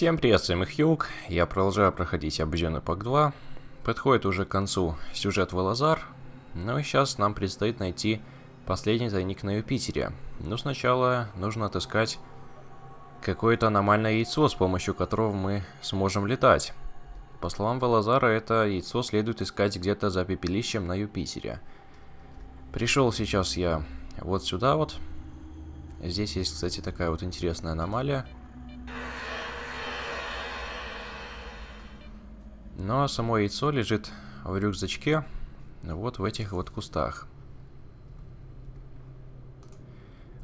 Всем привет, с вами Хьюг. Я продолжаю проходить Обезьяны Пак 2. Подходит уже к концу сюжет Валазар. Но ну сейчас нам предстоит найти последний тайник на Юпитере. Но ну, сначала нужно отыскать какое-то аномальное яйцо, с помощью которого мы сможем летать. По словам Валазара, это яйцо следует искать где-то за пепелищем на Юпитере. Пришел сейчас я вот сюда вот. Здесь есть, кстати, такая вот интересная аномалия – Но само яйцо лежит в рюкзачке, вот в этих вот кустах.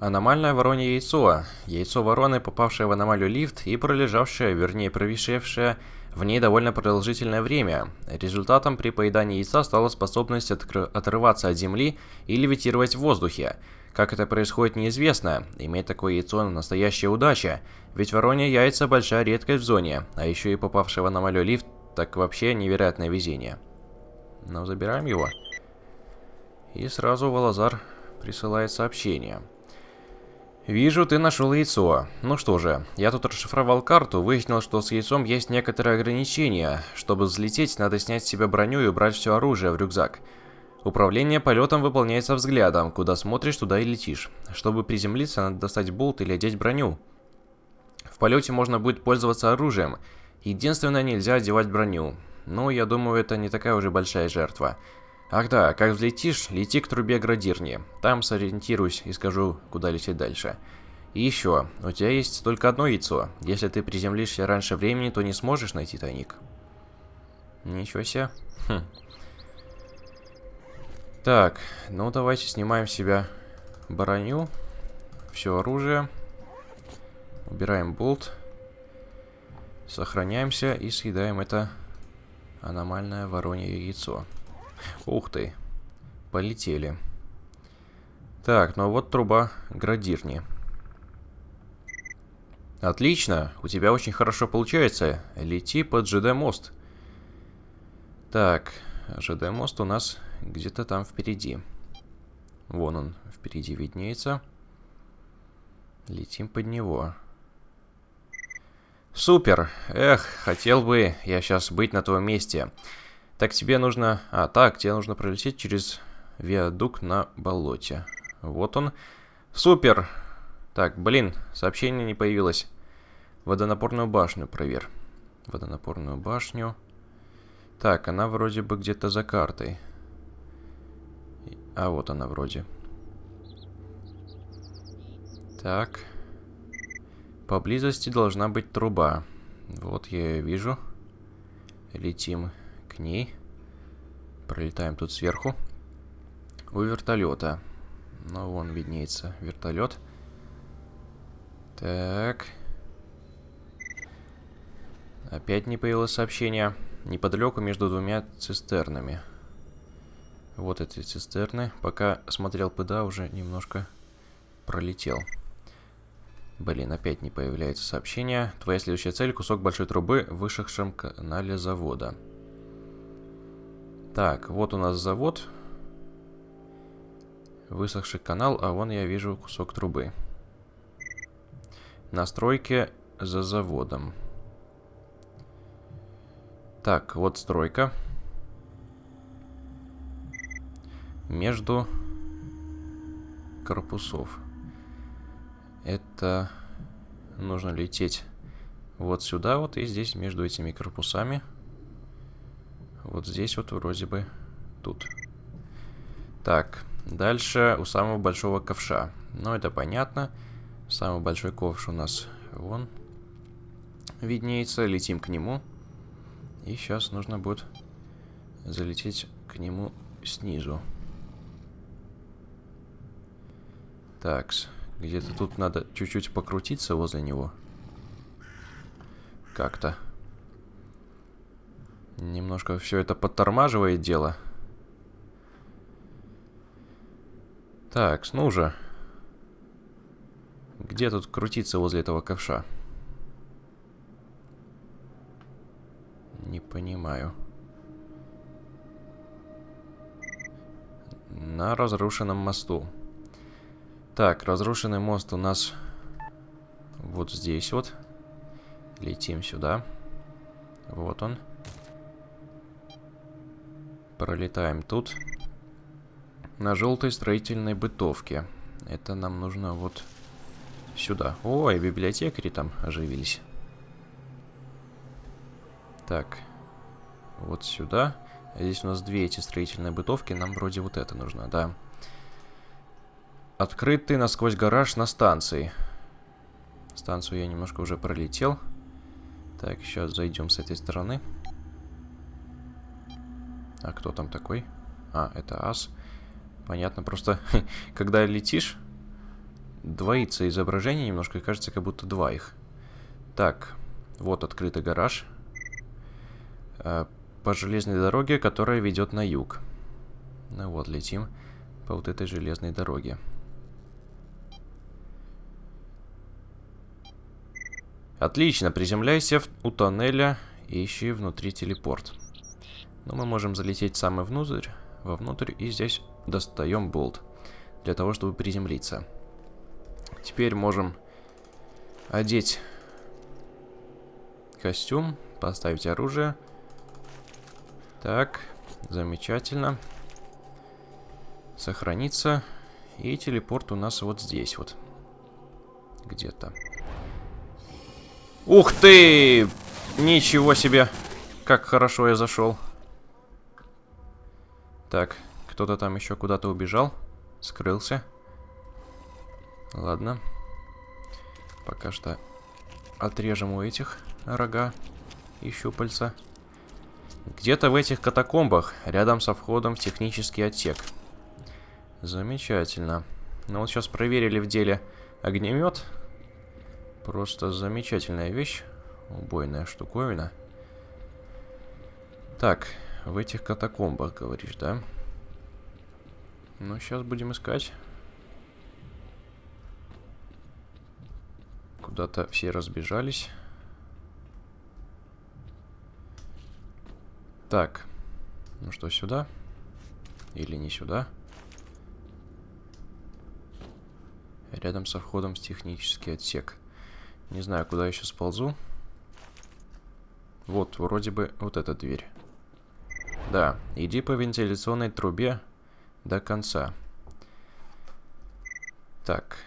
Аномальное воронье яйцо. Яйцо вороны, попавшее в аномалию лифт и пролежавшее, вернее провисевшее в ней довольно продолжительное время. Результатом при поедании яйца стала способность отрываться от земли и левитировать в воздухе. Как это происходит, неизвестно. Иметь такое яйцо – настоящая удача. Ведь воронье яйца – большая редкость в зоне, а еще и попавший в аномалию лифт так вообще невероятное везение. Но ну, забираем его. И сразу Валазар присылает сообщение. «Вижу, ты нашел яйцо. Ну что же, я тут расшифровал карту, выяснил, что с яйцом есть некоторые ограничения. Чтобы взлететь, надо снять с себя броню и убрать все оружие в рюкзак. Управление полетом выполняется взглядом, куда смотришь, туда и летишь. Чтобы приземлиться, надо достать болт или одеть броню. В полете можно будет пользоваться оружием – Единственное, нельзя одевать броню. Но ну, я думаю, это не такая уже большая жертва. Ах да, как взлетишь, лети к трубе градирни. Там сориентируюсь и скажу, куда лететь дальше. И еще, у тебя есть только одно яйцо. Если ты приземлишься раньше времени, то не сможешь найти тайник. Ничего себе. Хм. Так, ну давайте снимаем себя броню, все оружие, убираем болт. Сохраняемся и съедаем это аномальное воронье яйцо. Ух ты. Полетели. Так, ну вот труба градирни. Отлично, у тебя очень хорошо получается. Лети под ЖД-мост. Так, ЖД-мост у нас где-то там впереди. Вон он впереди виднеется. Летим под него. Супер. Эх, хотел бы я сейчас быть на твоем месте. Так тебе нужно... А, так, тебе нужно пролететь через виадук на болоте. Вот он. Супер. Так, блин, сообщение не появилось. Водонапорную башню проверь. Водонапорную башню. Так, она вроде бы где-то за картой. А вот она вроде. Так. Поблизости должна быть труба. Вот я ее вижу. Летим к ней. Пролетаем тут сверху. У вертолета. Ну, вон виднеется вертолет. Так. Опять не появилось сообщение. Неподалеку между двумя цистернами. Вот эти цистерны. Пока смотрел ПДА, уже немножко пролетел. Блин, опять не появляется сообщение. Твоя следующая цель – кусок большой трубы в высохшем канале завода. Так, вот у нас завод. Высохший канал, а вон я вижу кусок трубы. Настройки за заводом. Так, вот стройка. Между корпусов это нужно лететь вот сюда вот и здесь между этими корпусами. Вот здесь вот вроде бы тут. Так, дальше у самого большого ковша. Ну, это понятно. Самый большой ковш у нас вон виднеется. Летим к нему. И сейчас нужно будет залететь к нему снизу. Такс. Где-то тут надо чуть-чуть покрутиться возле него. Как-то. Немножко все это подтормаживает дело. Так, ну же. Где тут крутиться возле этого ковша? Не понимаю. На разрушенном мосту. Так, разрушенный мост у нас вот здесь вот. Летим сюда. Вот он. Пролетаем тут. На желтой строительной бытовке. Это нам нужно вот сюда. Ой, библиотекари там оживились. Так. Вот сюда. Здесь у нас две эти строительные бытовки. Нам вроде вот это нужно, да. Да. Открытый насквозь гараж на станции. Станцию я немножко уже пролетел. Так, сейчас зайдем с этой стороны. А кто там такой? А, это ас. Понятно, просто когда летишь, двоится изображение немножко, кажется, как будто два их. Так, вот открытый гараж. Э, по железной дороге, которая ведет на юг. Ну вот, летим по вот этой железной дороге. Отлично, приземляйся у тоннеля и ищи внутри телепорт. Но мы можем залететь самый внутрь, вовнутрь, и здесь достаем болт. Для того, чтобы приземлиться. Теперь можем одеть костюм, поставить оружие. Так, замечательно. Сохраниться. И телепорт у нас вот здесь вот. Где-то. Ух ты! Ничего себе! Как хорошо я зашел. Так, кто-то там еще куда-то убежал. Скрылся. Ладно. Пока что отрежем у этих рога и щупальца. Где-то в этих катакомбах, рядом со входом в технический отсек. Замечательно. Ну вот сейчас проверили в деле огнемет. Просто замечательная вещь. Убойная штуковина. Так, в этих катакомбах, говоришь, да? Ну, сейчас будем искать. Куда-то все разбежались. Так. Ну что, сюда? Или не сюда? Рядом со входом в технический отсек. Не знаю, куда я сейчас ползу. Вот, вроде бы, вот эта дверь. Да, иди по вентиляционной трубе до конца. Так.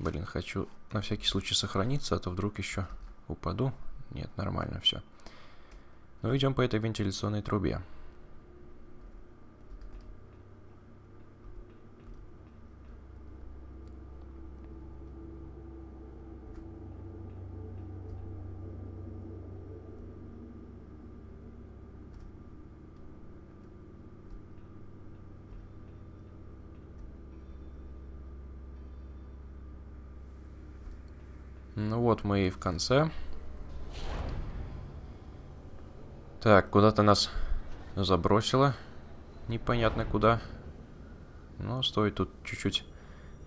Блин, хочу на всякий случай сохраниться, а то вдруг еще упаду. Нет, нормально все. Ну, идем по этой вентиляционной трубе. мы и в конце. Так, куда-то нас забросило. Непонятно куда. Но стоит тут чуть-чуть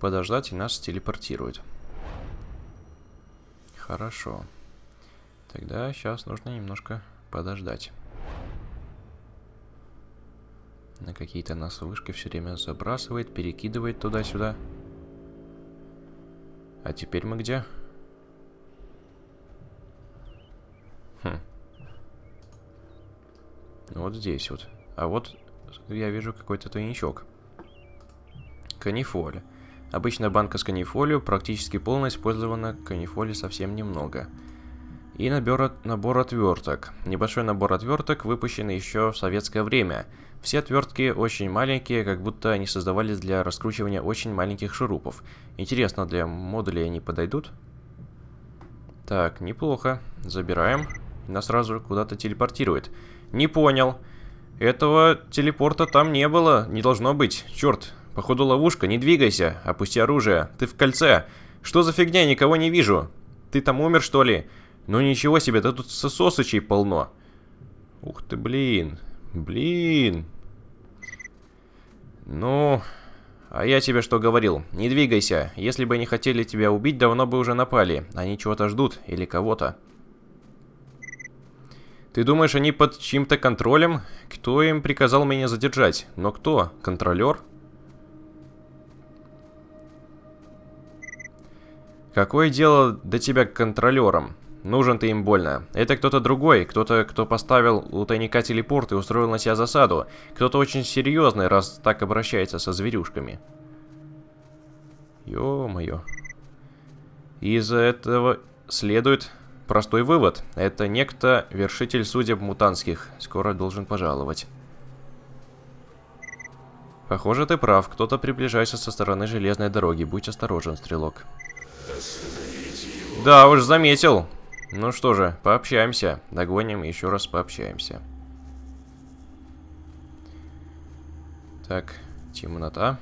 подождать, и нас телепортируют. Хорошо. Тогда сейчас нужно немножко подождать. На какие-то нас вышки все время забрасывает, перекидывает туда-сюда. А теперь мы где? Где? Хм. Вот здесь вот. А вот я вижу какой-то тайничок. Канифоль. Обычная банка с канифолью практически полная, использована канифоли совсем немного. И набор, набор отверток. Небольшой набор отверток выпущен еще в советское время. Все отвертки очень маленькие, как будто они создавались для раскручивания очень маленьких шурупов. Интересно, для модулей они подойдут? Так, неплохо. Забираем. Нас сразу куда-то телепортирует. Не понял. Этого телепорта там не было, не должно быть. Черт, походу ловушка, не двигайся, опусти оружие. Ты в кольце. Что за фигня, никого не вижу. Ты там умер, что ли? Ну ничего себе, да тут сосочей полно. Ух ты, блин. Блин. Ну, а я тебе что говорил? Не двигайся. Если бы не хотели тебя убить, давно бы уже напали. Они чего-то ждут или кого-то. Ты думаешь, они под чьим-то контролем? Кто им приказал меня задержать? Но кто? Контролер? Какое дело до тебя к контролерам? Нужен ты им больно. Это кто-то другой, кто-то, кто поставил у тайника телепорт и устроил на себя засаду. Кто-то очень серьезный, раз так обращается со зверюшками. Ё-моё. Из за этого следует Простой вывод. Это некто, вершитель судеб мутанских. Скоро должен пожаловать. Похоже, ты прав. Кто-то приближается со стороны железной дороги. Будь осторожен, стрелок. Да уж, заметил. Ну что же, пообщаемся. Догоним и еще раз пообщаемся. Так, темнота.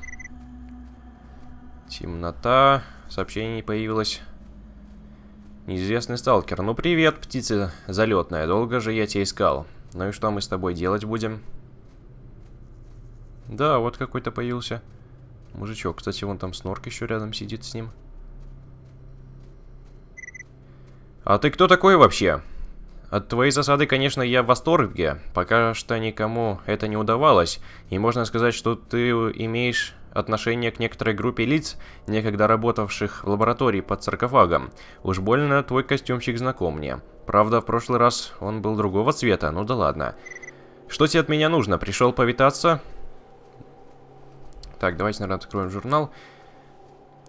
Темнота. Сообщение не появилось. Неизвестный сталкер. Ну привет, птица залетная. Долго же я тебя искал. Ну и что мы с тобой делать будем? Да, вот какой-то появился. Мужичок. Кстати, вон там снорк еще рядом сидит с ним. А ты кто такой вообще? От твоей засады, конечно, я в восторге. Пока что никому это не удавалось. И можно сказать, что ты имеешь отношение к некоторой группе лиц, некогда работавших в лаборатории под саркофагом. Уж больно твой костюмчик знаком мне. Правда, в прошлый раз он был другого цвета, ну да ладно. Что тебе от меня нужно? Пришел повитаться? Так, давайте, наверное, откроем журнал.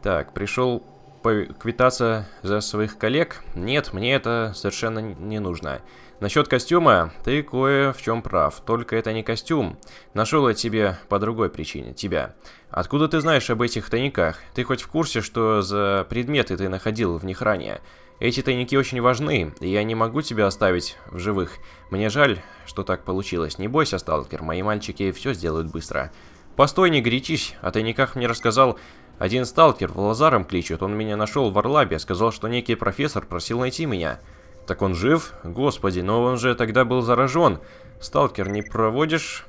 Так, пришел поквитаться за своих коллег? Нет, мне это совершенно не нужно. Насчет костюма, ты кое в чем прав, только это не костюм. Нашел я тебе по другой причине, тебя. Откуда ты знаешь об этих тайниках? Ты хоть в курсе, что за предметы ты находил в них ранее? Эти тайники очень важны, и я не могу тебя оставить в живых. Мне жаль, что так получилось. Не бойся, сталкер, мои мальчики все сделают быстро. Постой, не горячись, о тайниках мне рассказал один сталкер, в Лазаром кличут, он меня нашел в Орлабе, сказал, что некий профессор просил найти меня. Так он жив? Господи, но он же тогда был заражен. Сталкер, не проводишь?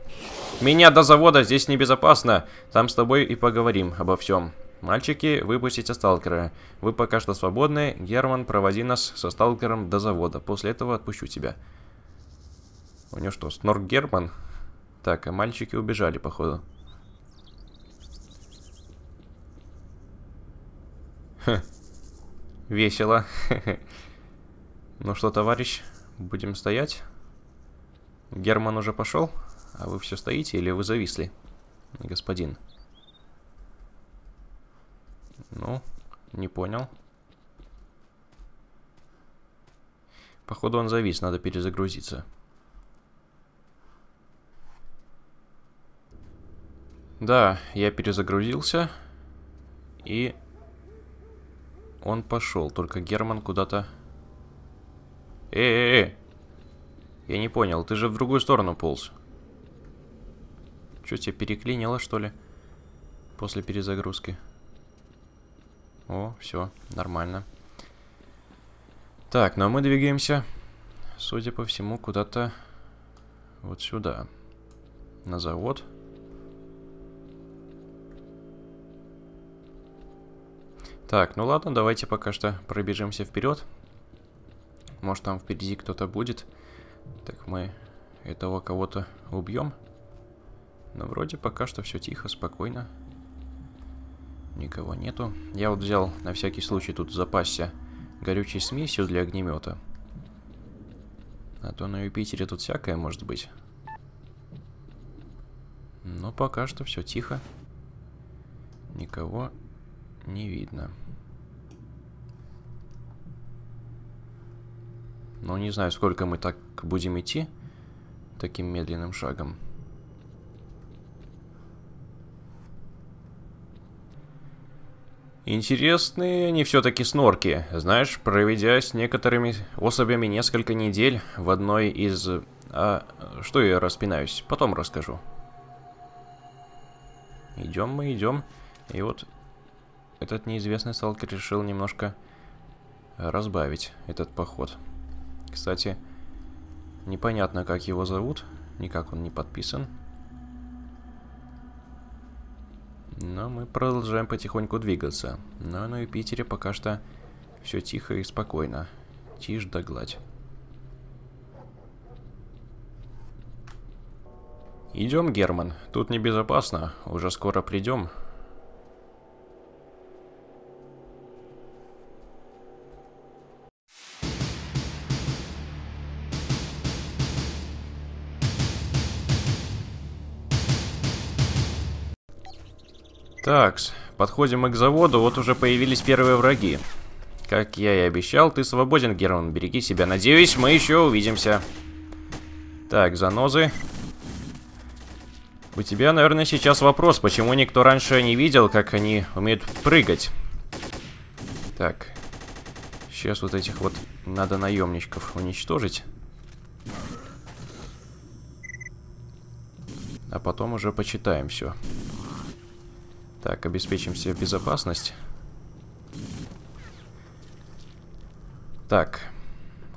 Меня до завода, здесь небезопасно. Там с тобой и поговорим обо всем. Мальчики, выпустите сталкера. Вы пока что свободны. Герман, проводи нас со сталкером до завода. После этого отпущу тебя. У него что, снорк Герман? Так, а мальчики убежали, походу. Ха. Хм. Весело. ну что, товарищ, будем стоять? Герман уже пошел? А вы все стоите или вы зависли, господин? Ну, не понял. Походу он завис, надо перезагрузиться. Да, я перезагрузился. И он пошел, только Герман куда-то... Э-э-э! Я не понял, ты же в другую сторону полз. Что, тебя переклинило, что ли? После перезагрузки. О, все, нормально. Так, ну а мы двигаемся, судя по всему, куда-то вот сюда. На завод. Так, ну ладно, давайте пока что пробежимся вперед. Может там впереди кто-то будет. Так мы этого кого-то убьем. Но вроде пока что все тихо, спокойно. Никого нету. Я вот взял на всякий случай тут запасся горючей смесью для огнемета. А то на Юпитере тут всякое может быть. Но пока что все тихо. Никого не видно. Но не знаю, сколько мы так будем идти таким медленным шагом. Интересные они все-таки снорки. Знаешь, проведя с некоторыми особями несколько недель в одной из... А, что я распинаюсь? Потом расскажу. Идем мы, идем. И вот этот неизвестный сталкер решил немножко разбавить этот поход. Кстати, непонятно, как его зовут, никак он не подписан. Но мы продолжаем потихоньку двигаться. Но ну, на ну Юпитере пока что все тихо и спокойно. Тишь да гладь. «Идем, Герман. Тут небезопасно. Уже скоро придем. Такс, подходим мы к заводу, вот уже появились первые враги. Как я и обещал, ты свободен, Герман, береги себя. Надеюсь, мы еще увидимся. Так, занозы. У тебя, наверное, сейчас вопрос, почему никто раньше не видел, как они умеют прыгать. Так. Сейчас вот этих вот надо наемничков уничтожить. А потом уже почитаем все. Все. Так, обеспечим себе безопасность. Так.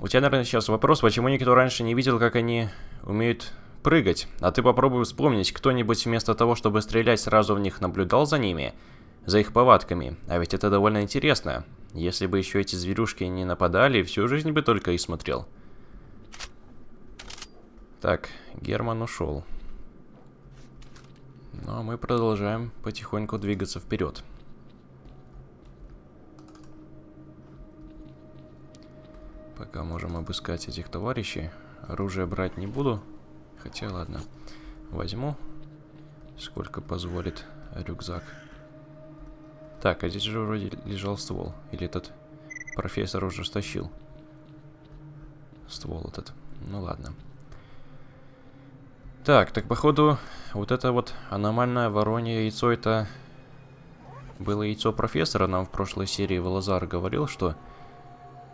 У тебя, наверное, сейчас вопрос, почему никто раньше не видел, как они умеют прыгать? А ты попробуй вспомнить, кто-нибудь вместо того, чтобы стрелять, сразу в них наблюдал за ними? За их повадками? А ведь это довольно интересно. Если бы еще эти зверюшки не нападали, всю жизнь бы только и смотрел. Так, Герман ушел. Но ну, а мы продолжаем потихоньку двигаться вперед. Пока можем обыскать этих товарищей. Оружие брать не буду. Хотя, ладно. Возьму. Сколько позволит рюкзак. Так, а здесь же вроде лежал ствол. Или этот профессор уже стащил. Ствол этот. Ну ладно. Так, так походу вот это вот аномальное воронье яйцо, это было яйцо профессора. Нам в прошлой серии Валазар говорил, что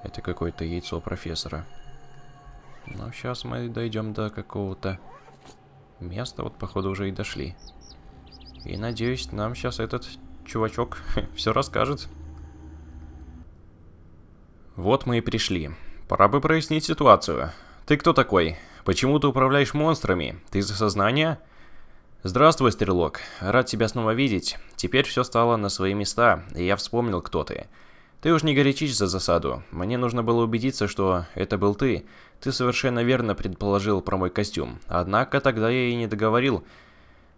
это какое-то яйцо профессора. Но сейчас мы дойдем до какого-то места. Вот, походу, уже и дошли. И надеюсь, нам сейчас этот чувачок все расскажет. Вот мы и пришли. Пора бы прояснить ситуацию. Ты кто такой? Почему ты управляешь монстрами? Ты за сознание? Здравствуй, Стрелок. Рад тебя снова видеть. Теперь все стало на свои места, и я вспомнил, кто ты. Ты уж не горячись за засаду. Мне нужно было убедиться, что это был ты. Ты совершенно верно предположил про мой костюм. Однако тогда я и не договорил.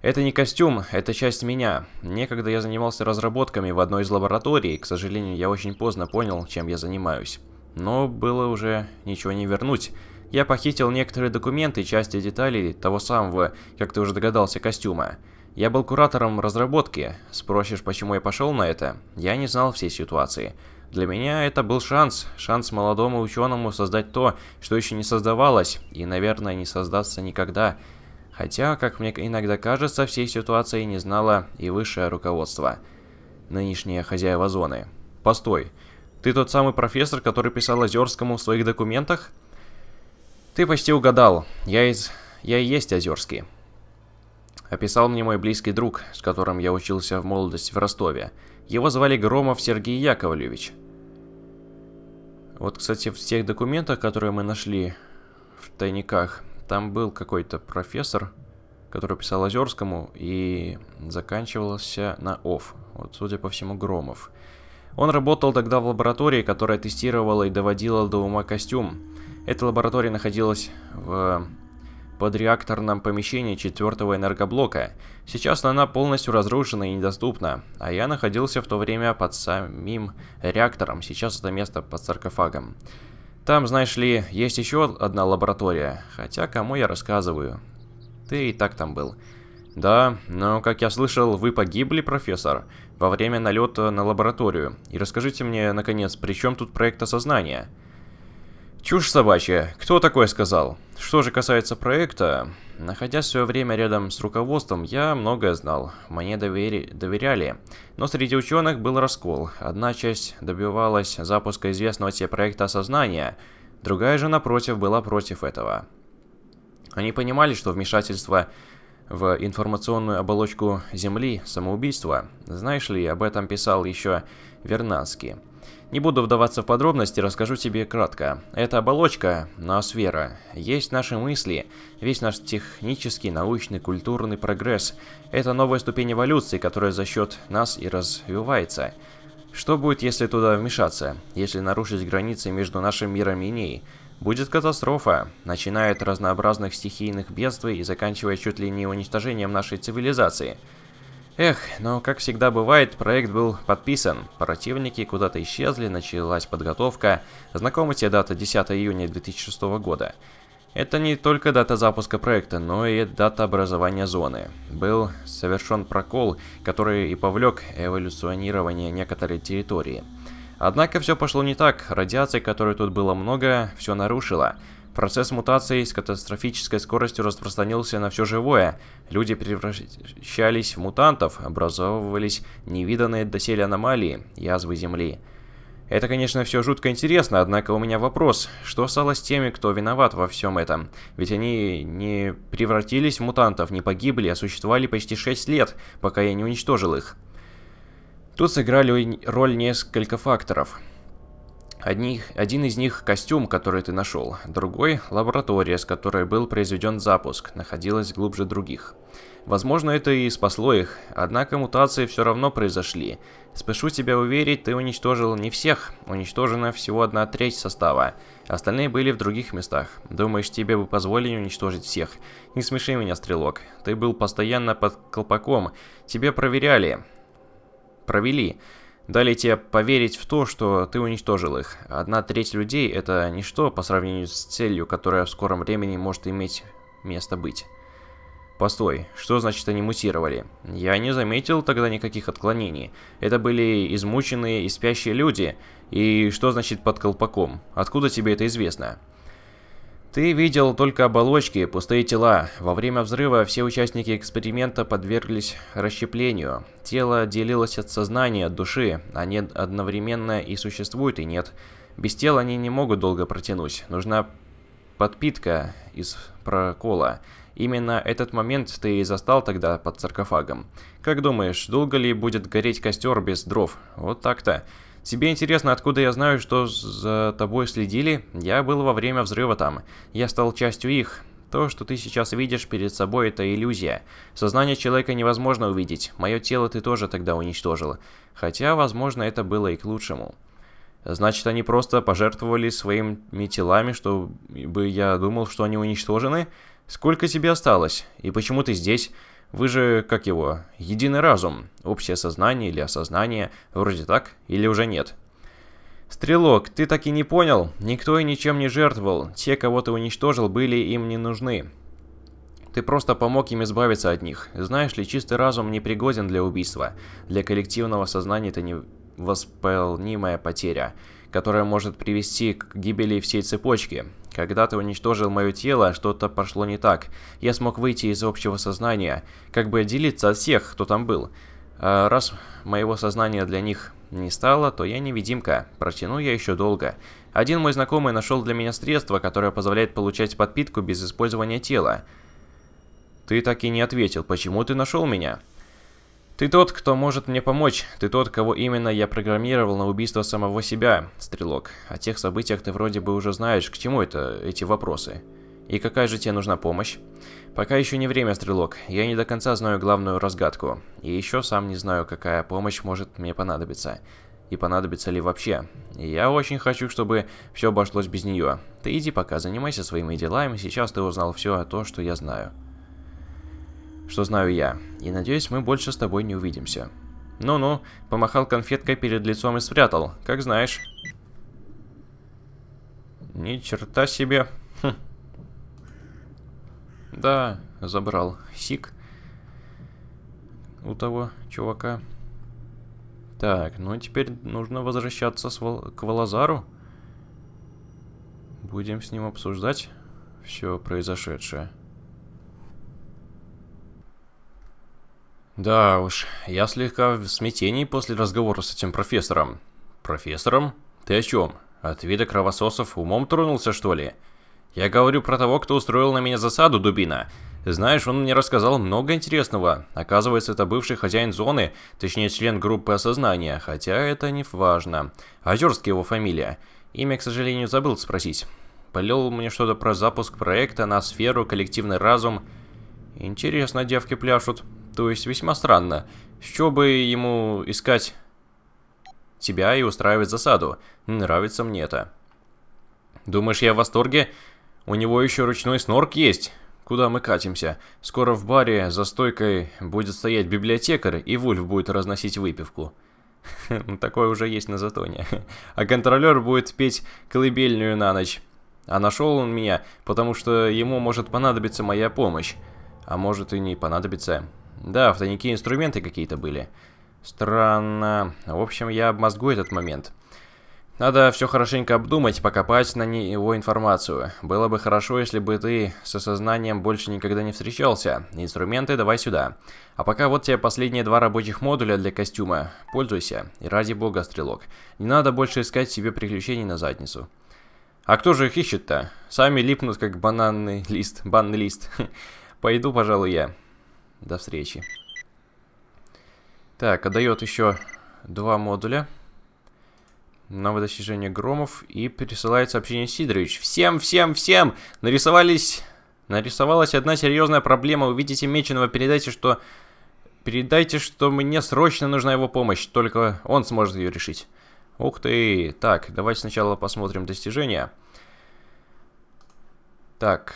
Это не костюм, это часть меня. Некогда я занимался разработками в одной из лабораторий. К сожалению, я очень поздно понял, чем я занимаюсь. Но было уже ничего не вернуть. Я похитил некоторые документы и части деталей того самого, как ты уже догадался, костюма. Я был куратором разработки. Спросишь, почему я пошел на это? Я не знал всей ситуации. Для меня это был шанс, шанс молодому ученому создать то, что еще не создавалось, и, наверное, не создаться никогда. Хотя, как мне иногда кажется, всей ситуации не знала и высшее руководство. Нынешнее хозяева зоны. Постой, ты тот самый профессор, который писал Озерскому в своих документах? Ты почти угадал. Я из... Я и есть Озерский. Описал мне мой близкий друг, с которым я учился в молодость в Ростове. Его звали Громов Сергей Яковлевич. Вот, кстати, в тех документах, которые мы нашли в тайниках, там был какой-то профессор, который писал Озерскому, и заканчивался на ОФ. Вот, судя по всему, Громов. Он работал тогда в лаборатории, которая тестировала и доводила до ума костюм. Эта лаборатория находилась в подреакторном помещении четвертого энергоблока. Сейчас она полностью разрушена и недоступна, а я находился в то время под самим реактором, сейчас это место под саркофагом. Там, знаешь ли, есть еще одна лаборатория, хотя кому я рассказываю? Ты и так там был. Да, но, как я слышал, вы погибли, профессор, во время налета на лабораторию. И расскажите мне, наконец, при чем тут проект осознания? Чушь собачья. Кто такое сказал? Что же касается проекта, находясь все время рядом с руководством, я многое знал, мне довери... доверяли. Но среди ученых был раскол. Одна часть добивалась запуска известного тебе проекта осознания, другая же, напротив, была против этого. Они понимали, что вмешательство в информационную оболочку Земли – самоубийство. Знаешь ли, об этом писал еще Вернадский. Не буду вдаваться в подробности, расскажу тебе кратко. Это оболочка, ноосфера. Есть наши мысли, весь наш технический, научный, культурный прогресс. Это новая ступень эволюции, которая за счет нас и развивается. Что будет, если туда вмешаться? Если нарушить границы между нашим миром и ней? Будет катастрофа, начиная от разнообразных стихийных бедствий и заканчивая чуть ли не уничтожением нашей цивилизации – Эх, но как всегда бывает, проект был подписан. Противники куда-то исчезли, началась подготовка. Знакомите, дата 10 июня 2006 года. Это не только дата запуска проекта, но и дата образования зоны. Был совершен прокол, который и повлек эволюционирование некоторой территории. Однако все пошло не так, радиации, которой тут было много, все нарушило. Процесс мутации с катастрофической скоростью распространился на все живое. Люди превращались в мутантов, образовывались невиданные доселе аномалии, язвы Земли. Это, конечно, все жутко интересно, однако у меня вопрос. Что стало с теми, кто виноват во всем этом? Ведь они не превратились в мутантов, не погибли, а существовали почти 6 лет, пока я не уничтожил их. Тут сыграли роль несколько факторов. Одних, один из них – костюм, который ты нашел, другой – лаборатория, с которой был произведен запуск, находилась глубже других. Возможно, это и спасло их, однако мутации все равно произошли. Спешу тебя уверить, ты уничтожил не всех, уничтожена всего одна треть состава. Остальные были в других местах. Думаешь, тебе бы позволили уничтожить всех? Не смеши меня, Стрелок. Ты был постоянно под колпаком. тебе проверяли. Провели. Провели дали тебе поверить в то, что ты уничтожил их. Одна треть людей — это ничто по сравнению с целью, которая в скором времени может иметь место быть. Постой, что значит они мутировали? Я не заметил тогда никаких отклонений. Это были измученные и спящие люди. И что значит под колпаком? Откуда тебе это известно? Ты видел только оболочки, пустые тела. Во время взрыва все участники эксперимента подверглись расщеплению. Тело делилось от сознания, от души. Они одновременно и существуют, и нет. Без тела они не могут долго протянуть. Нужна подпитка из прокола. Именно этот момент ты и застал тогда под саркофагом. Как думаешь, долго ли будет гореть костер без дров? Вот так-то. Тебе интересно, откуда я знаю, что за тобой следили? Я был во время взрыва там. Я стал частью их. То, что ты сейчас видишь перед собой, это иллюзия. Сознание человека невозможно увидеть. Мое тело ты тоже тогда уничтожила. Хотя, возможно, это было и к лучшему. Значит, они просто пожертвовали своими телами, чтобы я думал, что они уничтожены? Сколько тебе осталось? И почему ты здесь? Вы же, как его, единый разум, общее сознание или осознание, вроде так, или уже нет. Стрелок, ты так и не понял, никто и ничем не жертвовал, те, кого ты уничтожил, были им не нужны. Ты просто помог им избавиться от них. Знаешь ли, чистый разум не пригоден для убийства. Для коллективного сознания это невосполнимая потеря, которая может привести к гибели всей цепочки. Когда ты уничтожил мое тело, что-то пошло не так. Я смог выйти из общего сознания, как бы отделиться от всех, кто там был. А раз моего сознания для них не стало, то я невидимка. Протяну я еще долго. Один мой знакомый нашел для меня средство, которое позволяет получать подпитку без использования тела. Ты так и не ответил, почему ты нашел меня? «Ты тот, кто может мне помочь. Ты тот, кого именно я программировал на убийство самого себя, Стрелок. О тех событиях ты вроде бы уже знаешь, к чему это, эти вопросы. И какая же тебе нужна помощь?» «Пока еще не время, Стрелок. Я не до конца знаю главную разгадку. И еще сам не знаю, какая помощь может мне понадобиться. И понадобится ли вообще. И я очень хочу, чтобы все обошлось без нее. Ты иди пока, занимайся своими делами, сейчас ты узнал все о том, что я знаю» что знаю я, и надеюсь, мы больше с тобой не увидимся. Ну-ну, помахал конфеткой перед лицом и спрятал, как знаешь. Ни черта себе. Хм. Да, забрал сик у того чувака. Так, ну теперь нужно возвращаться с Вол к Валазару. Будем с ним обсуждать все произошедшее. Да уж, я слегка в смятении после разговора с этим профессором. Профессором? Ты о чем? От вида кровососов умом тронулся, что ли? Я говорю про того, кто устроил на меня засаду, дубина. Знаешь, он мне рассказал много интересного. Оказывается, это бывший хозяин зоны, точнее член группы осознания, хотя это не важно. Озерский его фамилия. Имя, к сожалению, забыл спросить. Полил мне что-то про запуск проекта на сферу, коллективный разум. Интересно, девки пляшут. То есть весьма странно. С чего бы ему искать тебя и устраивать засаду? Нравится мне это. Думаешь, я в восторге? У него еще ручной снорк есть. Куда мы катимся? Скоро в баре за стойкой будет стоять библиотекарь, и Вульф будет разносить выпивку. Ну, такое уже есть на Затоне. А контролер будет петь колыбельную на ночь. А нашел он меня, потому что ему может понадобиться моя помощь. А может и не понадобится. Да, в тайнике инструменты какие-то были. Странно. В общем, я обмозгу этот момент. Надо все хорошенько обдумать, покопать на него информацию. Было бы хорошо, если бы ты с осознанием больше никогда не встречался. Инструменты давай сюда. А пока вот тебе последние два рабочих модуля для костюма. Пользуйся. И ради бога, стрелок. Не надо больше искать себе приключений на задницу. А кто же их ищет-то? Сами липнут, как бананный лист. Банный лист. Пойду, пожалуй, я. До встречи. Так, отдает еще два модуля новое достижение громов и пересылает сообщение Сидорович. Всем, всем, всем! Нарисовались... Нарисовалась одна серьезная проблема. Увидите Меченого, передайте, что... Передайте, что мне срочно нужна его помощь. Только он сможет ее решить. Ух ты! Так, давайте сначала посмотрим достижения. Так...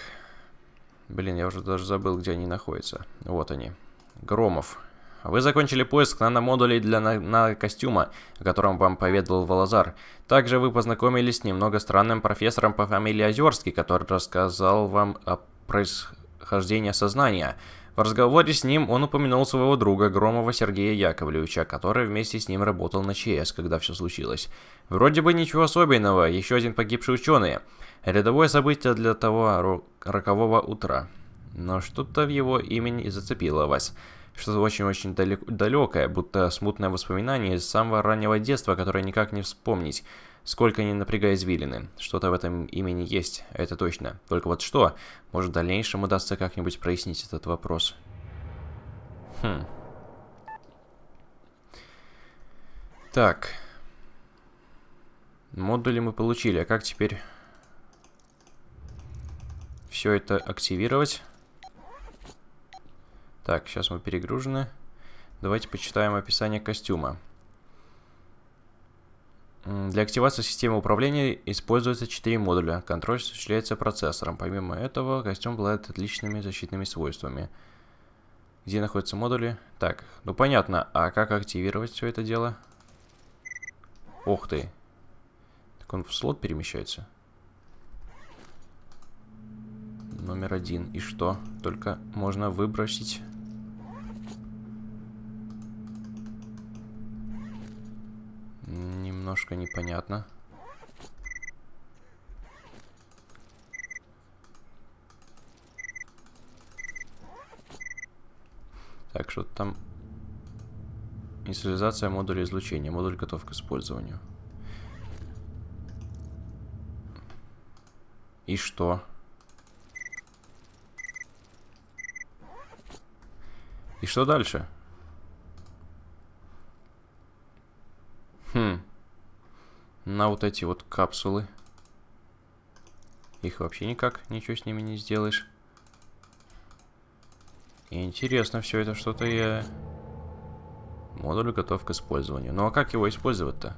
Блин, я уже даже забыл, где они находятся. Вот они. Громов. Вы закончили поиск наномодулей для на, на костюма, о котором вам поведал Валазар. Также вы познакомились с немного странным профессором по фамилии Озерский, который рассказал вам о происхождении сознания. В разговоре с ним он упомянул своего друга Громова Сергея Яковлевича, который вместе с ним работал на ЧС, когда все случилось. Вроде бы ничего особенного, еще один погибший ученый. Рядовое событие для того рокового утра. Но что-то в его имени зацепило вас. Что-то очень-очень далекое, будто смутное воспоминание из самого раннего детства, которое никак не вспомнить. Сколько ни напрягая извилины, что-то в этом имени есть, это точно. Только вот что? Может, в дальнейшем удастся как-нибудь прояснить этот вопрос? Хм. Так. Модули мы получили, а как теперь все это активировать? Так, сейчас мы перегружены. Давайте почитаем описание костюма. Для активации системы управления используется 4 модуля. Контроль осуществляется процессором. Помимо этого, костюм обладает отличными защитными свойствами. Где находятся модули? Так, ну понятно. А как активировать все это дело? Ух ты. Так он в слот перемещается. Номер один. И что? Только можно выбросить немножко непонятно. Так, что там... Инициализация модуля излучения. Модуль готов к использованию. И что? И что дальше? Хм на вот эти вот капсулы. Их вообще никак, ничего с ними не сделаешь. Интересно все это, что-то я... Модуль готов к использованию. Ну а как его использовать-то?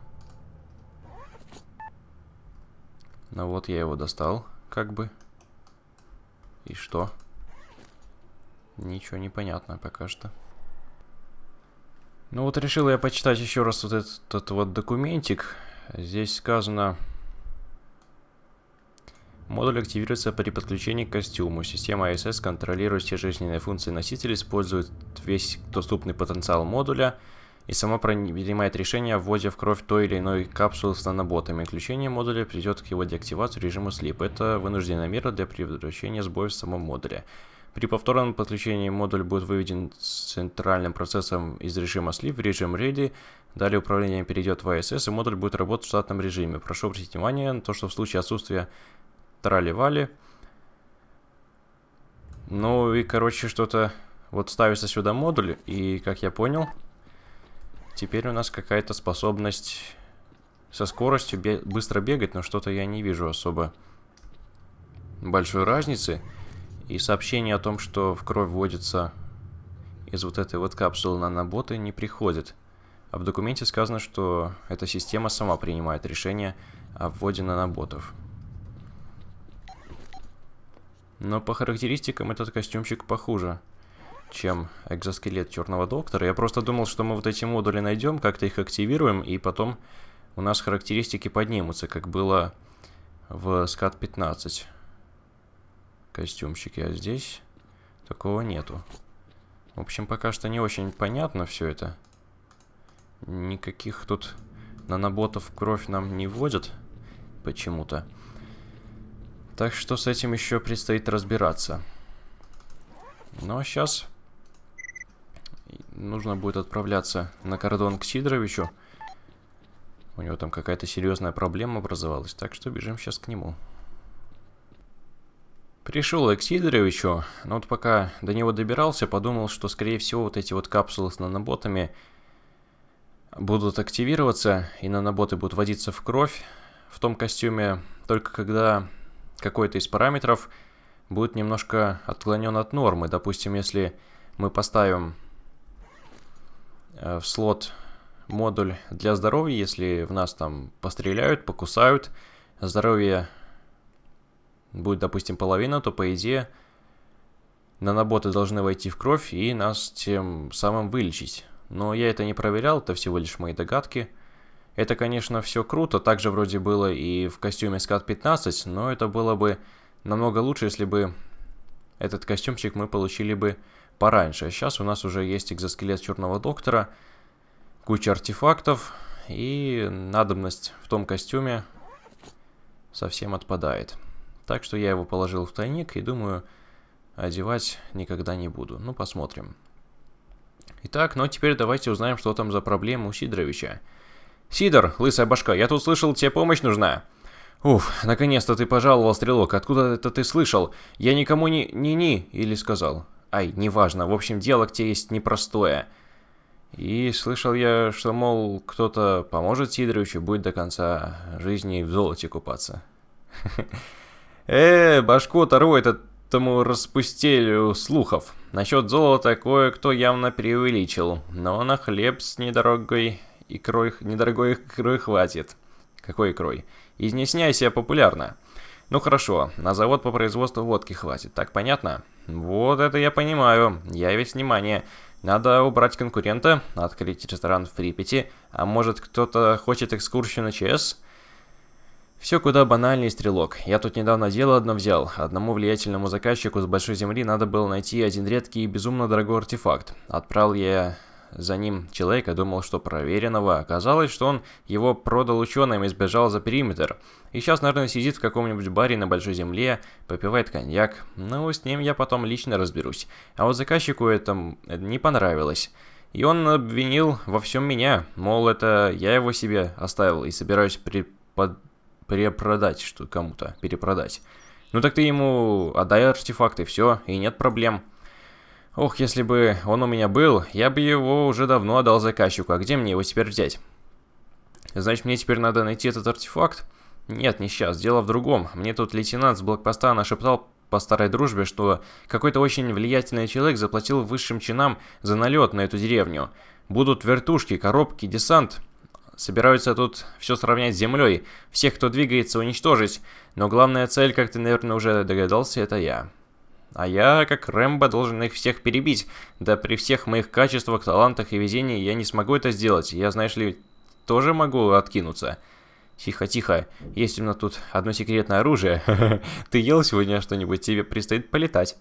Ну вот я его достал, как бы. И что? Ничего не понятно пока что. Ну вот решил я почитать еще раз вот этот, этот вот документик. Здесь сказано... Модуль активируется при подключении к костюму. Система ISS а контролирует все жизненные функции носителя, использует весь доступный потенциал модуля и сама принимает решение о вводе в кровь той или иной капсулы с наноботами. Включение модуля придет к его деактивации режима слип. Это вынужденная мера для предотвращения сбоев в самом модуле. При повторном подключении модуль будет выведен центральным процессом из режима Sleep в режим Ready, Далее управление перейдет в АСС, и модуль будет работать в штатном режиме. Прошу обратить внимание на то, что в случае отсутствия трали-вали... Ну и, короче, что-то... Вот ставится сюда модуль, и, как я понял, теперь у нас какая-то способность со скоростью бе быстро бегать, но что-то я не вижу особо большой разницы. И сообщение о том, что в кровь вводится из вот этой вот капсулы на боты, не приходит. А в документе сказано, что эта система сама принимает решение о вводе наноботов. Но по характеристикам этот костюмчик похуже, чем экзоскелет Черного Доктора. Я просто думал, что мы вот эти модули найдем, как-то их активируем, и потом у нас характеристики поднимутся, как было в скат 15 костюмчики, а здесь такого нету. В общем, пока что не очень понятно все это. Никаких тут наноботов кровь нам не вводят почему-то. Так что с этим еще предстоит разбираться. Но сейчас нужно будет отправляться на кордон к Сидоровичу. У него там какая-то серьезная проблема образовалась, так что бежим сейчас к нему. Пришел я к Сидоровичу, но вот пока до него добирался, подумал, что скорее всего вот эти вот капсулы с наноботами будут активироваться, и наноботы будут вводиться в кровь в том костюме, только когда какой-то из параметров будет немножко отклонен от нормы. Допустим, если мы поставим э, в слот модуль для здоровья, если в нас там постреляют, покусают, здоровье будет, допустим, половина, то по идее наноботы должны войти в кровь и нас тем самым вылечить. Но я это не проверял, это всего лишь мои догадки. Это, конечно, все круто, также вроде было и в костюме Скат-15, но это было бы намного лучше, если бы этот костюмчик мы получили бы пораньше. сейчас у нас уже есть экзоскелет Черного Доктора, куча артефактов, и надобность в том костюме совсем отпадает. Так что я его положил в тайник и думаю, одевать никогда не буду. Ну, посмотрим. Итак, ну а теперь давайте узнаем, что там за проблема у Сидоровича. «Сидор, лысая башка, я тут слышал, тебе помощь нужна!» «Уф, наконец-то ты пожаловал, Стрелок, откуда это ты слышал? Я никому не... не-не...» или сказал. «Ай, неважно, в общем, дело к тебе есть непростое». И слышал я, что, мол, кто-то поможет Сидоровичу, будет до конца жизни в золоте купаться. Э, башку оторву, этот тому распустелю слухов. Насчет золота кое-кто явно преувеличил, но на хлеб с недорогой икрой, недорогой икрой хватит. Какой икрой? Изнесняйся не популярно. Ну хорошо, на завод по производству водки хватит, так понятно? Вот это я понимаю, я ведь внимание. Надо убрать конкурента, открыть ресторан в Припяти, а может кто-то хочет экскурсию на ЧС? Все куда банальнее, стрелок. Я тут недавно дело одно взял. Одному влиятельному заказчику с Большой Земли надо было найти один редкий и безумно дорогой артефакт. Отправил я за ним человека, думал, что проверенного. Оказалось, что он его продал ученым и сбежал за периметр. И сейчас, наверное, сидит в каком-нибудь баре на Большой Земле, попивает коньяк. Ну, с ним я потом лично разберусь. А вот заказчику это не понравилось. И он обвинил во всем меня, мол, это я его себе оставил и собираюсь при... под перепродать что кому-то, перепродать. Ну так ты ему отдай артефакты, все, и нет проблем. Ох, если бы он у меня был, я бы его уже давно отдал заказчику, а где мне его теперь взять? Значит, мне теперь надо найти этот артефакт? Нет, не сейчас, дело в другом. Мне тут лейтенант с блокпоста нашептал по старой дружбе, что какой-то очень влиятельный человек заплатил высшим чинам за налет на эту деревню. Будут вертушки, коробки, десант. Собираются тут все сравнять с землей, всех, кто двигается, уничтожить. Но главная цель, как ты, наверное, уже догадался, это я. А я, как Рэмбо, должен их всех перебить. Да при всех моих качествах, талантах и везении я не смогу это сделать. Я, знаешь ли, тоже могу откинуться. Тихо-тихо, есть у меня тут одно секретное оружие. Ты ел сегодня что-нибудь, тебе предстоит полетать.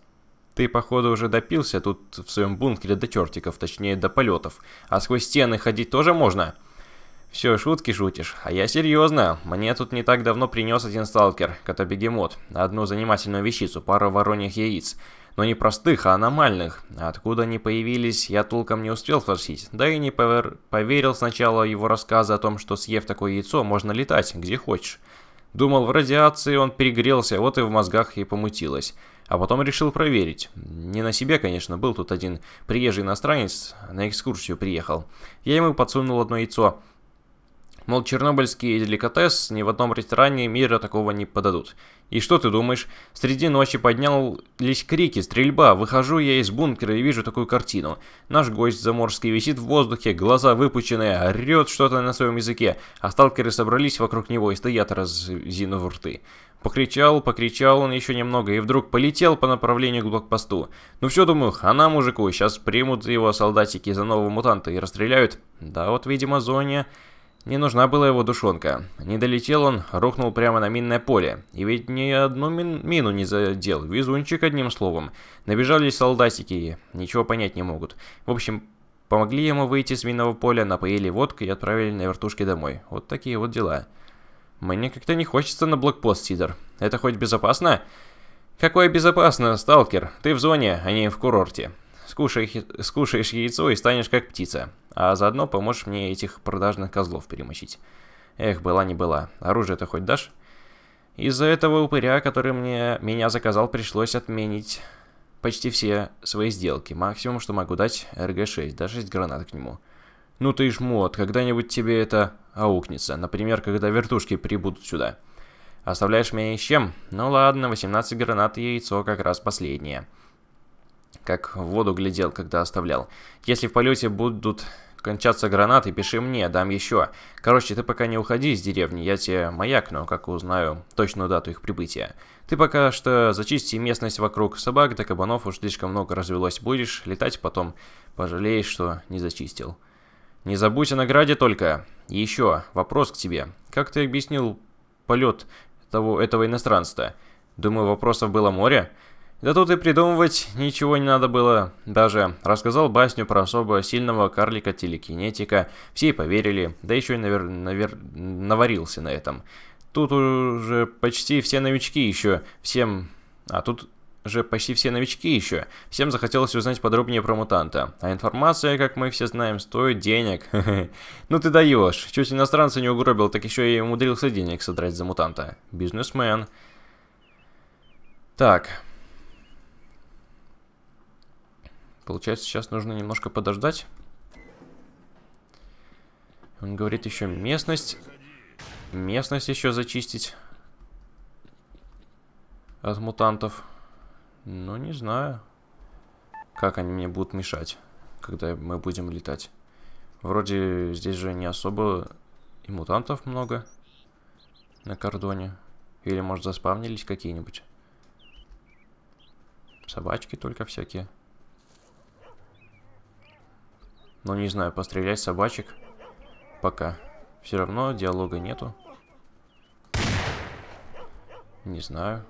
Ты, походу, уже допился тут в своем бункере до чертиков, точнее, до полетов. А сквозь стены ходить тоже можно?» Все, шутки шутишь. А я серьезно. Мне тут не так давно принес один сталкер, кота-бегемот. Одну занимательную вещицу, пару вороньих яиц. Но не простых, а аномальных. Откуда они появились, я толком не успел спросить. Да и не повер... поверил сначала его рассказа о том, что съев такое яйцо, можно летать, где хочешь. Думал, в радиации он перегрелся, вот и в мозгах и помутилось. А потом решил проверить. Не на себе, конечно, был тут один приезжий иностранец, на экскурсию приехал. Я ему подсунул одно яйцо. Мол, чернобыльский деликатес ни в одном ресторане мира такого не подадут. И что ты думаешь? Среди ночи поднялись крики, стрельба. Выхожу я из бункера и вижу такую картину. Наш гость заморский висит в воздухе, глаза выпученные, орет что-то на своем языке, а сталкеры собрались вокруг него и стоят, раззинув рты. Покричал, покричал он еще немного и вдруг полетел по направлению к блокпосту. Ну все, думаю, хана мужику, сейчас примут его солдатики за нового мутанта и расстреляют. Да вот, видимо, зоне не нужна была его душонка. Не долетел он, рухнул прямо на минное поле. И ведь ни одну мин мину не задел. Везунчик, одним словом. Набежали солдатики, ничего понять не могут. В общем, помогли ему выйти с минного поля, напоили водкой и отправили на вертушке домой. Вот такие вот дела. Мне как-то не хочется на блокпост, Сидор. Это хоть безопасно? Какое безопасно, сталкер? Ты в зоне, а не в курорте. Скушаешь, скушаешь яйцо и станешь как птица, а заодно поможешь мне этих продажных козлов перемочить. Эх, была не была. Оружие-то хоть дашь? Из-за этого упыря, который мне меня заказал, пришлось отменить почти все свои сделки. Максимум, что могу дать, РГ-6, да 6 гранат к нему. Ну ты ж мод, когда-нибудь тебе это аукнется. Например, когда вертушки прибудут сюда. Оставляешь меня и с чем? Ну ладно, 18 гранат и яйцо как раз последнее как в воду глядел, когда оставлял. Если в полете будут кончаться гранаты, пиши мне, дам еще. Короче, ты пока не уходи из деревни, я тебе маякну, как узнаю точную дату их прибытия. Ты пока что зачисти местность вокруг собак, да кабанов уж слишком много развелось. Будешь летать потом, пожалеешь, что не зачистил. Не забудь о награде только. еще, вопрос к тебе. Как ты объяснил полет того, этого иностранца? Думаю, вопросов было море. Да тут и придумывать ничего не надо было. Даже рассказал басню про особо сильного карлика-телекинетика. Все и поверили, да еще и навер... Навер... наварился на этом. Тут уже почти все новички еще всем... А тут же почти все новички еще. Всем захотелось узнать подробнее про мутанта. А информация, как мы все знаем, стоит денег. Ну ты даешь. Чуть иностранца не угробил, так еще и умудрился денег содрать за мутанта. Бизнесмен. Так, Получается, сейчас нужно немножко подождать. Он говорит еще местность. Местность еще зачистить. От мутантов. Ну, не знаю. Как они мне будут мешать, когда мы будем летать. Вроде здесь же не особо и мутантов много на кордоне. Или, может, заспавнились какие-нибудь. Собачки только всякие. Ну, не знаю, пострелять собачек. Пока. Все равно диалога нету. Не знаю.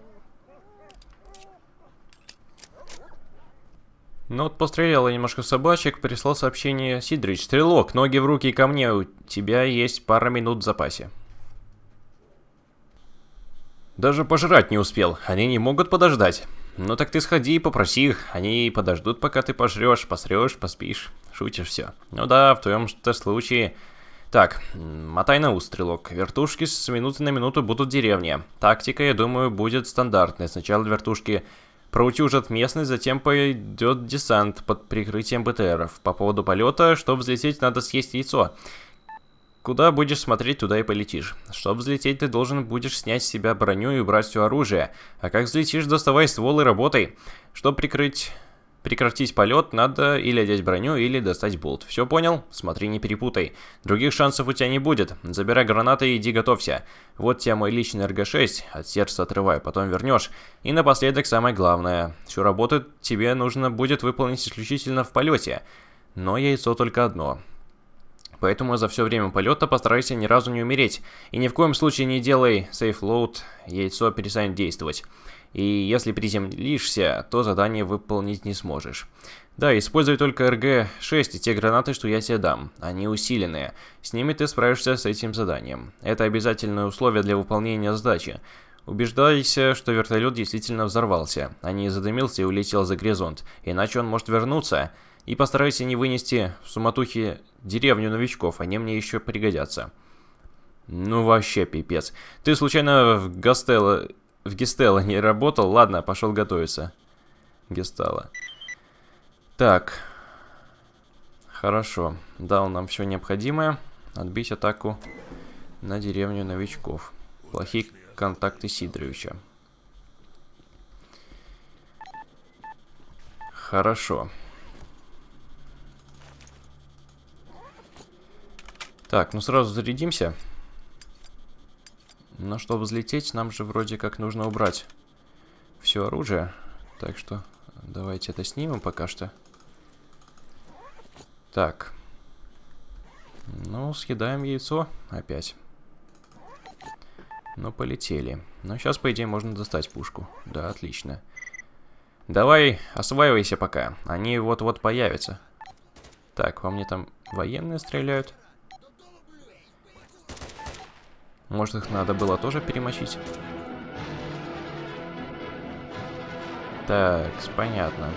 Ну вот пострелял я немножко собачек, прислал сообщение Сидрич. Стрелок, ноги в руки ко мне, у тебя есть пара минут в запасе. Даже пожрать не успел, они не могут подождать. Ну так ты сходи и попроси их. Они подождут, пока ты пожрешь, посрешь, поспишь. Шутишь все. Ну да, в твоем-то случае... Так, мотай на устрелок. Вертушки с минуты на минуту будут в деревне. Тактика, я думаю, будет стандартная. Сначала вертушки проутюжат местность, затем пойдет десант под прикрытием БТРов. По поводу полета, чтобы взлететь, надо съесть яйцо. Куда будешь смотреть, туда и полетишь. Чтобы взлететь, ты должен будешь снять с себя броню и убрать все оружие. А как взлетишь, доставай ствол и работай. Чтобы прикрыть... Прекратить полет надо или одеть броню, или достать болт. Все понял? Смотри, не перепутай. Других шансов у тебя не будет. Забирай гранаты и иди готовься. Вот тебе мой личный РГ-6. От сердца отрываю, потом вернешь. И напоследок самое главное. Всю работу тебе нужно будет выполнить исключительно в полете. Но яйцо только одно. Поэтому за все время полета постарайся ни разу не умереть. И ни в коем случае не делай сейфлоуд, яйцо перестанет действовать. И если приземлишься, то задание выполнить не сможешь. Да, используй только РГ-6 и те гранаты, что я тебе дам. Они усиленные. С ними ты справишься с этим заданием. Это обязательное условие для выполнения задачи. Убеждайся, что вертолет действительно взорвался, а не задымился и улетел за горизонт. Иначе он может вернуться. И постараюсь не вынести в суматухе деревню новичков, они мне еще пригодятся. Ну вообще пипец. Ты случайно в Гастелло... В Гестелло не работал? Ладно, пошел готовиться. Гестала. Так. Хорошо. Дал нам все необходимое. Отбить атаку на деревню новичков. Плохие контакты Сидоровича. Хорошо. Хорошо. Так, ну сразу зарядимся. Но чтобы взлететь, нам же вроде как нужно убрать все оружие. Так что давайте это снимем пока что. Так. Ну, съедаем яйцо опять. Ну, полетели. Ну, сейчас, по идее, можно достать пушку. Да, отлично. Давай, осваивайся пока. Они вот-вот появятся. Так, во мне там военные стреляют. Может, их надо было тоже перемочить? Так, понятно.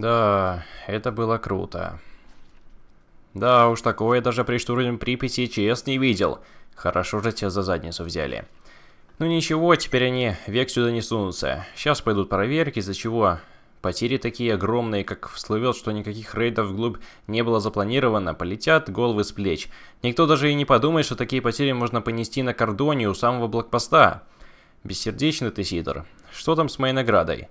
Да, это было круто. Да уж, такое даже при штурме Припяти ЧС не видел. Хорошо же тебя за задницу взяли. Ну ничего, теперь они век сюда не сунутся. Сейчас пойдут проверки, из-за чего потери такие огромные, как всплывет, что никаких рейдов вглубь не было запланировано, полетят головы с плеч. Никто даже и не подумает, что такие потери можно понести на кордоне у самого блокпоста. Бессердечный ты, Сидор. Что там с моей наградой?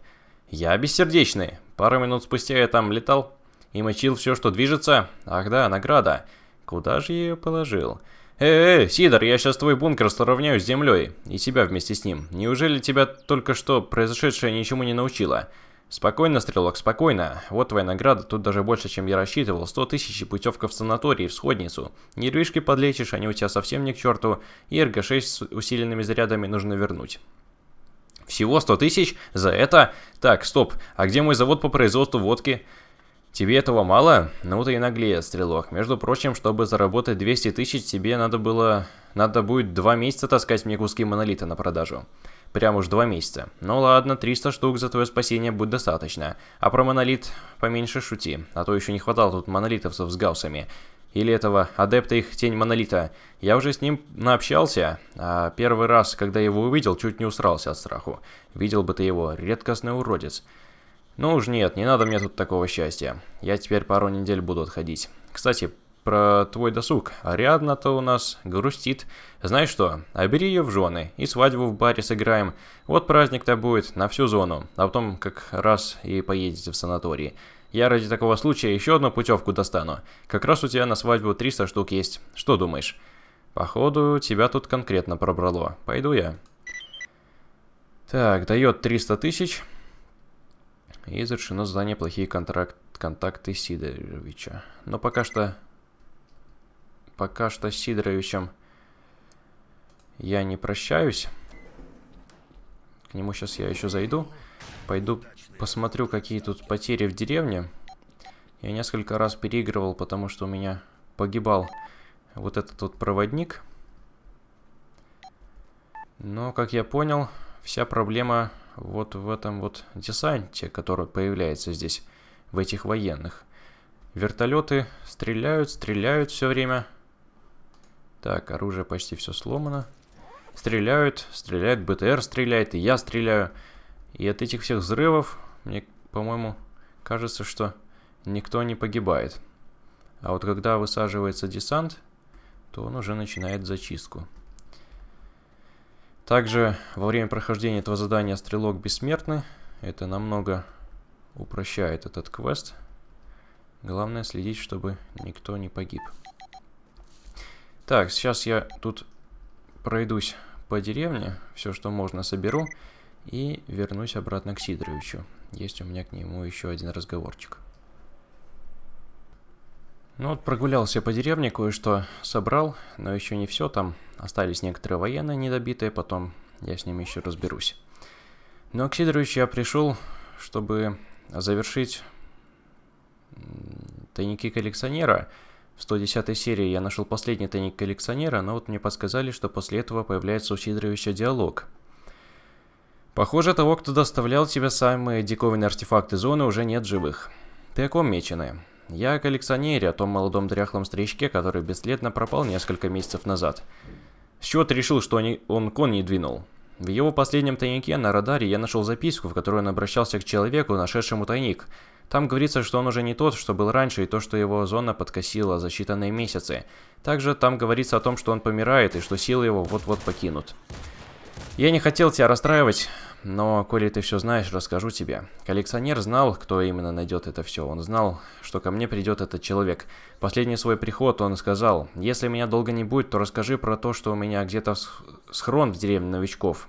Я бессердечный. Пару минут спустя я там летал и мочил все, что движется. Ах да, награда. Куда же я ее положил? Эй, эй, Сидор, я сейчас твой бункер сравняю с землей. И тебя вместе с ним. Неужели тебя только что произошедшее ничему не научило? Спокойно, Стрелок, спокойно. Вот твоя награда, тут даже больше, чем я рассчитывал. Сто тысяч и путевка в санаторий, в сходницу. Нервишки подлечишь, они у тебя совсем не к черту. И РГ-6 с усиленными зарядами нужно вернуть. Всего 100 тысяч за это? Так, стоп, а где мой завод по производству водки? Тебе этого мало? Ну ты и наглец, стрелок. Между прочим, чтобы заработать 200 тысяч, тебе надо было... Надо будет два месяца таскать мне куски монолита на продажу. Прям уж два месяца. Ну ладно, 300 штук за твое спасение будет достаточно. А про монолит поменьше шути, а то еще не хватало тут монолитов с гаусами или этого адепта их тень монолита. Я уже с ним наобщался, а первый раз, когда его увидел, чуть не усрался от страху. Видел бы ты его, редкостный уродец. Ну уж нет, не надо мне тут такого счастья. Я теперь пару недель буду отходить. Кстати, про твой досуг. Ариадна-то у нас грустит. Знаешь что, а ее в жены и свадьбу в баре сыграем. Вот праздник-то будет на всю зону, а потом как раз и поедете в санаторий. Я ради такого случая еще одну путевку достану. Как раз у тебя на свадьбу 300 штук есть. Что думаешь? Походу, тебя тут конкретно пробрало. Пойду я. Так, дает 300 тысяч. И завершено задание «Плохие контракт... контакты Сидоровича». Но пока что... Пока что с Сидоровичем я не прощаюсь. К нему сейчас я еще зайду. Пойду посмотрю, какие тут потери в деревне. Я несколько раз переигрывал, потому что у меня погибал вот этот вот проводник. Но, как я понял, вся проблема вот в этом вот десанте, который появляется здесь, в этих военных. Вертолеты стреляют, стреляют все время. Так, оружие почти все сломано. Стреляют, стреляет БТР, стреляет, и я стреляю. И от этих всех взрывов мне, по-моему, кажется, что никто не погибает. А вот когда высаживается десант, то он уже начинает зачистку. Также во время прохождения этого задания стрелок бессмертный. Это намного упрощает этот квест. Главное следить, чтобы никто не погиб. Так, сейчас я тут пройдусь по деревне, все, что можно, соберу и вернусь обратно к Сидоровичу. Есть у меня к нему еще один разговорчик. Ну вот прогулялся по деревне, кое-что собрал, но еще не все там. Остались некоторые военные недобитые, потом я с ними еще разберусь. Но ну, а к Сидоровичу я пришел, чтобы завершить тайники коллекционера. В 110 серии я нашел последний тайник коллекционера, но вот мне подсказали, что после этого появляется у Сидоровича диалог – Похоже, того, кто доставлял тебе самые диковинные артефакты зоны, уже нет живых. Ты о ком, Меченая? Я о коллекционере, о том молодом дряхлом старичке, который бесследно пропал несколько месяцев назад. С чего ты решил, что они... он кон не двинул? В его последнем тайнике на радаре я нашел записку, в которой он обращался к человеку, нашедшему тайник. Там говорится, что он уже не тот, что был раньше, и то, что его зона подкосила за считанные месяцы. Также там говорится о том, что он помирает, и что силы его вот-вот покинут. Я не хотел тебя расстраивать, но, коли ты все знаешь, расскажу тебе. Коллекционер знал, кто именно найдет это все. Он знал, что ко мне придет этот человек. Последний свой приход он сказал, если меня долго не будет, то расскажи про то, что у меня где-то схрон в деревне новичков.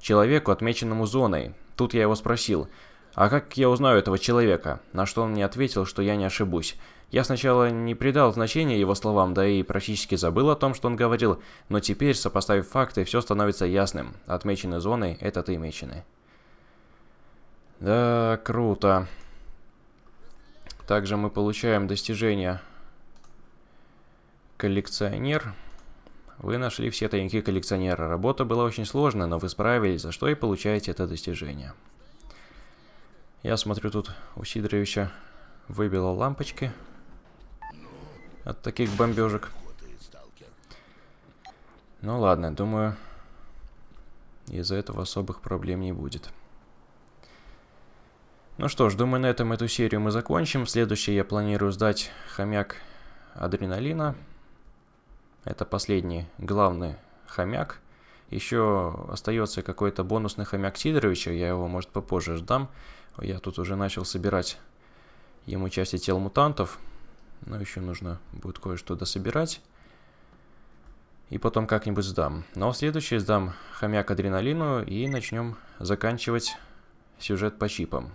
Человеку, отмеченному зоной. Тут я его спросил, а как я узнаю этого человека? На что он мне ответил, что я не ошибусь. Я сначала не придал значения его словам, да и практически забыл о том, что он говорил, но теперь, сопоставив факты, все становится ясным. Отмечены зоны, это ты мечены. Да, круто. Также мы получаем достижение коллекционер. Вы нашли все тайники коллекционера. Работа была очень сложная, но вы справились, за что и получаете это достижение. Я смотрю, тут у Сидоровича выбило лампочки от таких бомбежек. Ну ладно, думаю, из-за этого особых проблем не будет. Ну что ж, думаю, на этом эту серию мы закончим. Следующее я планирую сдать хомяк адреналина. Это последний, главный хомяк. Еще остается какой-то бонусный хомяк Сидоровича, я его, может, попозже ждам. Я тут уже начал собирать ему части тел мутантов. Но ну, еще нужно будет кое-что дособирать. И потом как-нибудь сдам. Но ну, а следующее сдам хомяк адреналину и начнем заканчивать сюжет по чипам.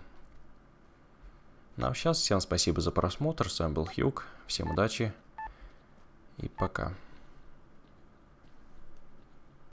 Ну а сейчас всем спасибо за просмотр. С вами был Хьюг. Всем удачи и пока.